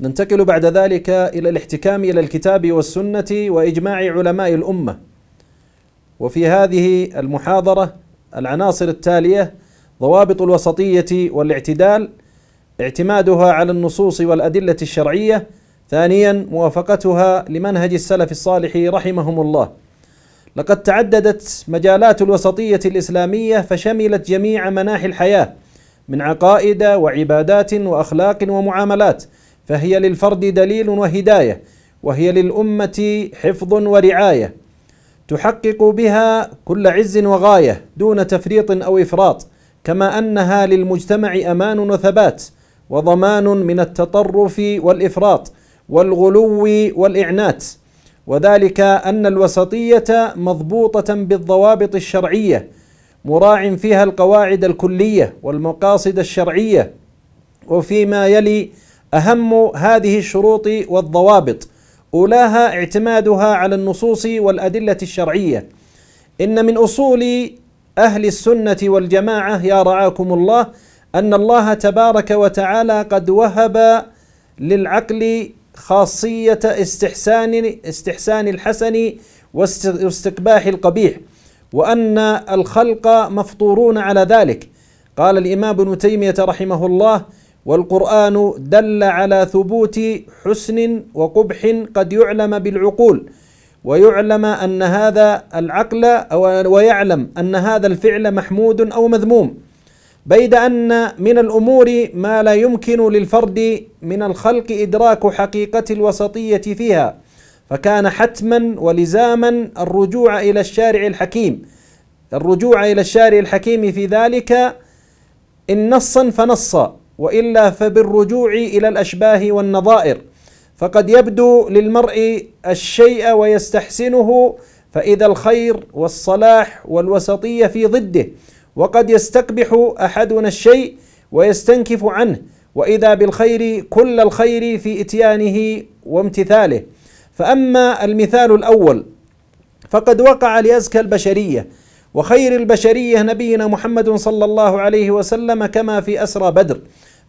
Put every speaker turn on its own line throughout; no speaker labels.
ننتقل بعد ذلك إلى الاحتكام إلى الكتاب والسنة وإجماع علماء الأمة وفي هذه المحاضرة العناصر التالية ضوابط الوسطية والاعتدال اعتمادها على النصوص والأدلة الشرعية ثانيا موافقتها لمنهج السلف الصالح رحمهم الله لقد تعددت مجالات الوسطية الإسلامية فشملت جميع مناحي الحياة من عقائد وعبادات وأخلاق ومعاملات فهي للفرد دليل وهدايه وهي للامه حفظ ورعايه تحقق بها كل عز وغايه دون تفريط او افراط كما انها للمجتمع امان وثبات وضمان من التطرف والافراط والغلو والاعنات وذلك ان الوسطيه مضبوطه بالضوابط الشرعيه مراع فيها القواعد الكليه والمقاصد الشرعيه وفيما يلي أهم هذه الشروط والضوابط أولاها اعتمادها على النصوص والأدلة الشرعية إن من أصول أهل السنة والجماعة يا رعاكم الله أن الله تبارك وتعالى قد وهب للعقل خاصية استحسان استحسان الحسن واستقباح القبيح وأن الخلق مفطورون على ذلك قال الإمام ابن تيمية رحمه الله والقرآن دل على ثبوت حسن وقبح قد يعلم بالعقول ويعلم أن هذا العقل أو ويعلم أن هذا الفعل محمود أو مذموم بيد أن من الأمور ما لا يمكن للفرد من الخلق إدراك حقيقة الوسطية فيها فكان حتما ولزاما الرجوع إلى الشارع الحكيم الرجوع إلى الشارع الحكيم في ذلك إن نصا فنصا والا فبالرجوع الى الاشباه والنظائر فقد يبدو للمرء الشيء ويستحسنه فاذا الخير والصلاح والوسطيه في ضده وقد يستقبح احدنا الشيء ويستنكف عنه واذا بالخير كل الخير في اتيانه وامتثاله فاما المثال الاول فقد وقع لازكى البشريه وخير البشريه نبينا محمد صلى الله عليه وسلم كما في اسرى بدر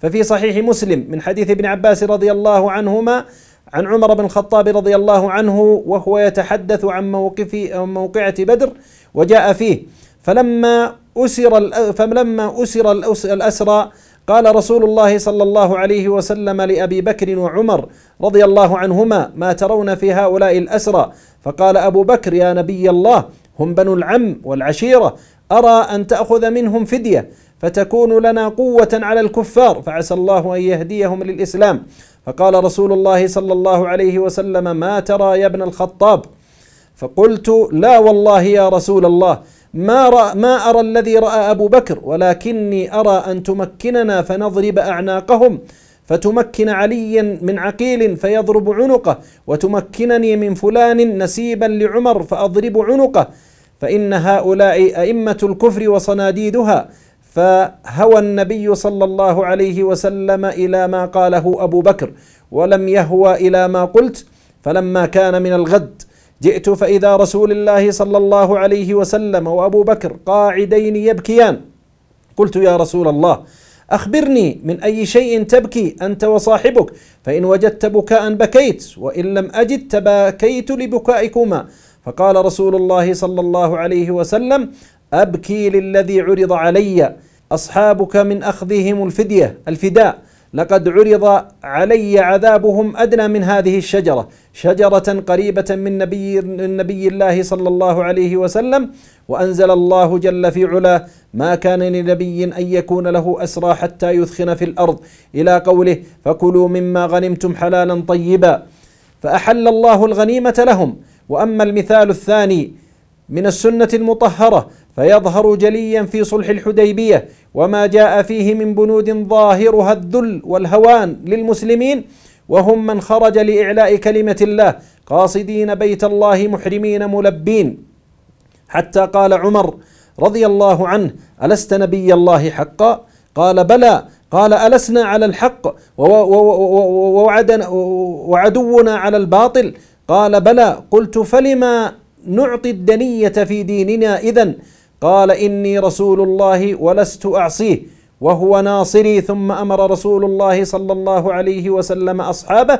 ففي صحيح مسلم من حديث ابن عباس رضي الله عنهما عن عمر بن الخطاب رضي الله عنه وهو يتحدث عن موقف موقعة بدر وجاء فيه فلما أسر فلما أسر الأسرى قال رسول الله صلى الله عليه وسلم لأبي بكر وعمر رضي الله عنهما ما ترون في هؤلاء الأسرى فقال أبو بكر يا نبي الله هم بنو العم والعشيرة أرى أن تأخذ منهم فدية فتكون لنا قوة على الكفار فعسى الله أن يهديهم للإسلام فقال رسول الله صلى الله عليه وسلم ما ترى يا ابن الخطاب فقلت لا والله يا رسول الله ما, رأ ما أرى الذي رأى أبو بكر ولكني أرى أن تمكننا فنضرب أعناقهم فتمكن عليا من عقيل فيضرب عنقه وتمكنني من فلان نسيبا لعمر فأضرب عنقه فإن هؤلاء أئمة الكفر وصناديدها فهوى النبي صلى الله عليه وسلم الى ما قاله ابو بكر ولم يهوى الى ما قلت فلما كان من الغد جئت فاذا رسول الله صلى الله عليه وسلم وابو بكر قاعدين يبكيان قلت يا رسول الله أخبرني من أي شيء تبكي أنت وصاحبك فإن وجدت بكاء بكيت وإن لم أجد تباكيت لبكائكما فقال رسول الله صلى الله عليه وسلم أبكي للذي عرض علي أصحابك من أخذهم الفدية الفداء لقد عرض علي عذابهم أدنى من هذه الشجرة شجرة قريبة من نبي, نبي الله صلى الله عليه وسلم وأنزل الله جل في علا ما كان لنبي أن يكون له أسرى حتى يثخن في الأرض إلى قوله فكلوا مما غنمتم حلالا طيبا فأحل الله الغنيمة لهم وأما المثال الثاني من السنة المطهرة فيظهر جليا في صلح الحديبية وما جاء فيه من بنود ظاهرها الذل والهوان للمسلمين وهم من خرج لإعلاء كلمة الله قاصدين بيت الله محرمين ملبين حتى قال عمر رضي الله عنه ألست نبي الله حقا؟ قال بلى قال ألسنا على الحق ووعدنا وعدونا على الباطل قال بلى قلت فلما نعطي الدنية في ديننا إذا قال إني رسول الله ولست أعصيه وهو ناصري ثم أمر رسول الله صلى الله عليه وسلم أصحابه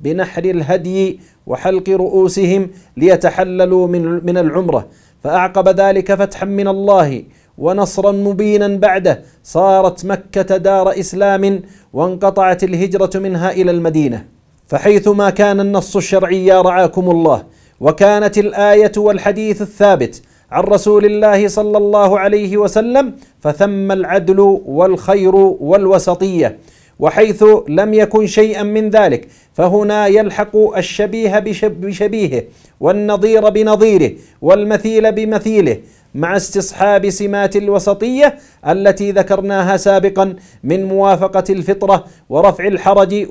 بنحر الهدي وحلق رؤوسهم ليتحللوا من من العمره فأعقب ذلك فتحا من الله ونصرا مبينا بعده صارت مكة دار إسلام وانقطعت الهجرة منها إلى المدينة فحيثما كان النص الشرعي يا رعاكم الله وكانت الايه والحديث الثابت عن رسول الله صلى الله عليه وسلم فثم العدل والخير والوسطيه وحيث لم يكن شيئا من ذلك فهنا يلحق الشبيه بشبيهه والنظير بنظيره والمثيل بمثيله مع استصحاب سمات الوسطيه التي ذكرناها سابقا من موافقه الفطره ورفع الحرج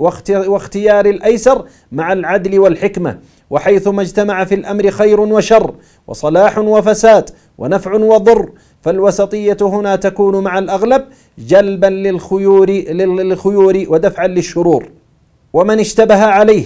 واختيار الايسر مع العدل والحكمه وحيثما اجتمع في الامر خير وشر وصلاح وفساد ونفع وضر فالوسطيه هنا تكون مع الاغلب جلبا للخيور للخيور ودفعا للشرور ومن اشتبه عليه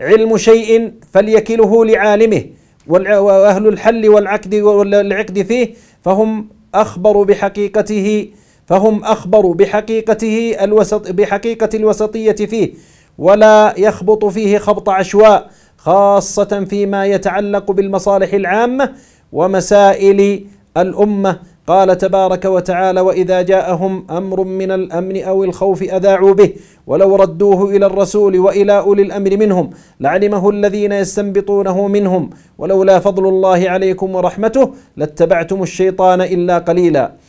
علم شيء فليكله لعالمه وأهل الحل والعقد والعقد فيه فهم أخبر بحقيقته فهم أخبر بحقيقته الوسط بحقيقة الوسطية فيه ولا يخبط فيه خبط عشواء خاصة فيما يتعلق بالمصالح العامة ومسائل الأمة قال تبارك وتعالى واذا جاءهم امر من الامن او الخوف اذاعوا به ولو ردوه الى الرسول والى اولي الامر منهم لعلمه الذين يستنبطونه منهم ولولا فضل الله عليكم ورحمته لاتبعتم الشيطان الا قليلا